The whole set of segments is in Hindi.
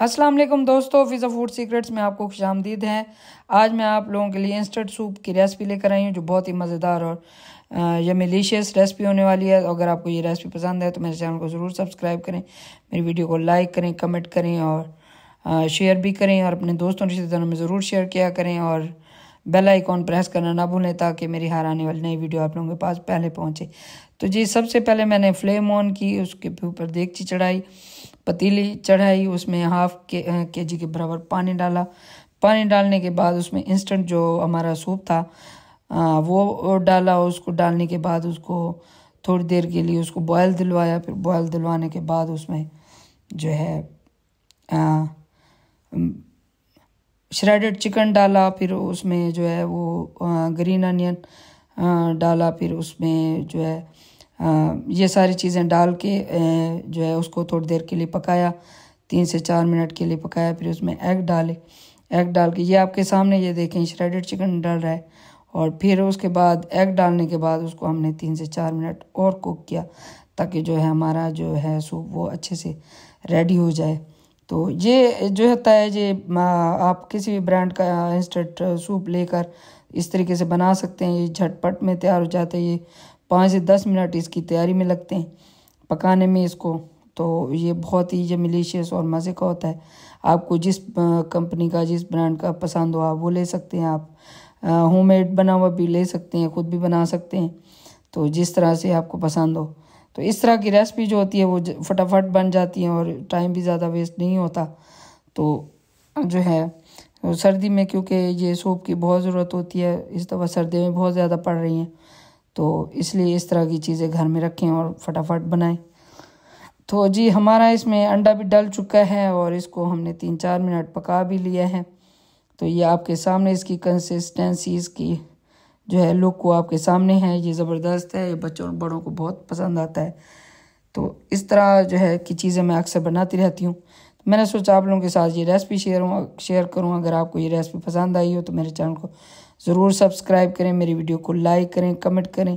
अस्सलाम वालेकुम दोस्तों फिज़ा फूड सीक्रेट्स में आपको खुश आमदीद है आज मैं आप लोगों के लिए इंस्टेंट सूप की रेसिपी लेकर आई हूँ जो बहुत ही मज़ेदार और यमिलीशियस रेसिपी होने वाली है अगर आपको ये रेसिपी पसंद है तो मेरे चैनल को ज़रूर सब्सक्राइब करें मेरी वीडियो को लाइक करें कमेंट करें और शेयर भी करें और अपने दोस्तों रिश्तेदारों में ज़रूर शेयर किया करें और बेल आइकॉन प्रेस करना ना भूलें ताकि मेरी हार आने वाली नई वीडियो आप लोगों के पास पहले पहुंचे तो जी सबसे पहले मैंने फ्लेम ऑन की उसके ऊपर देखची चढ़ाई पतीली चढ़ाई उसमें हाफ के के जी के बराबर पानी डाला पानी डालने के बाद उसमें इंस्टेंट जो हमारा सूप था वो डाला उसको डालने के बाद उसको थोड़ी देर के लिए उसको बॉयल दिलवाया फिर बॉयल दिलवाने के बाद उसमें जो है आ, श्रेडेड चिकन डाला फिर उसमें जो है वो ग्रीन अनियन डाला फिर उसमें जो है ये सारी चीज़ें डाल के जो है उसको थोड़ी देर के लिए पकाया तीन से चार मिनट के लिए पकाया फिर उसमें एग डाले एग डाल के ये आपके सामने ये देखें श्रेडेड चिकन डाल रहा है और फिर उसके बाद एग डालने के बाद उसको हमने तीन से चार मिनट और कुक किया ताकि जो है हमारा जो है सूप वो अच्छे से रेडी हो जाए तो ये जो होता है ये आप किसी भी ब्रांड का इंस्टेंट सूप लेकर इस तरीके से बना सकते हैं ये झटपट में तैयार हो जाते हैं ये पाँच से दस मिनट इसकी तैयारी में लगते हैं पकाने में इसको तो ये बहुत ही ये मिलीशियस और मज़े का होता है आपको जिस कंपनी का जिस ब्रांड का पसंद हो आप वो ले सकते हैं आप होम मेड बना हुआ भी ले सकते हैं ख़ुद भी बना सकते हैं तो जिस तरह से आपको पसंद हो तो इस तरह की रेसिपी जो होती है वो फटाफट बन जाती है और टाइम भी ज़्यादा वेस्ट नहीं होता तो जो है सर्दी में क्योंकि ये सूप की बहुत ज़रूरत होती है इस दफ़ा सर्दियों में बहुत ज़्यादा पड़ रही हैं तो इसलिए इस तरह की चीज़ें घर में रखें और फटाफट बनाएं तो जी हमारा इसमें अंडा भी डल चुका है और इसको हमने तीन चार मिनट पका भी लिया है तो ये आपके सामने इसकी कंसिस्टेंसी इसकी जो है लुक वो आपके सामने है ये ज़बरदस्त है ये बच्चों और बड़ों को बहुत पसंद आता है तो इस तरह जो है कि चीज़ें मैं अक्सर बनाती रहती हूँ तो मैंने सोचा आप लोगों के साथ ये रेसिपी शेयर शेयर करूँ अगर आपको ये रेसिपी पसंद आई हो तो मेरे चैनल को ज़रूर सब्सक्राइब करें मेरी वीडियो को लाइक करें कमेंट करें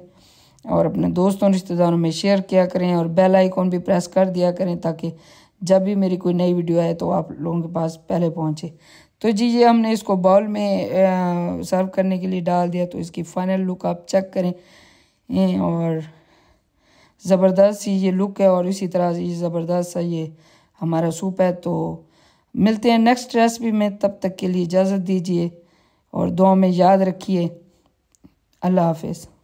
और अपने दोस्तों रिश्तेदारों में शेयर किया करें और बेल आइकॉन भी प्रेस कर दिया करें ताकि जब भी मेरी कोई नई वीडियो आए तो आप लोगों के पास पहले पहुँचे तो जी ये हमने इसको बाउल में सर्व करने के लिए डाल दिया तो इसकी फाइनल लुक आप चेक करें और ज़बरदस्त सी ये लुक है और इसी तरह ये ज़बरदस्त सा ये हमारा सूप है तो मिलते हैं नेक्स्ट रेसिपी में तब तक के लिए इजाज़त दीजिए और दुआ में याद रखिए अल्लाह हाफिज़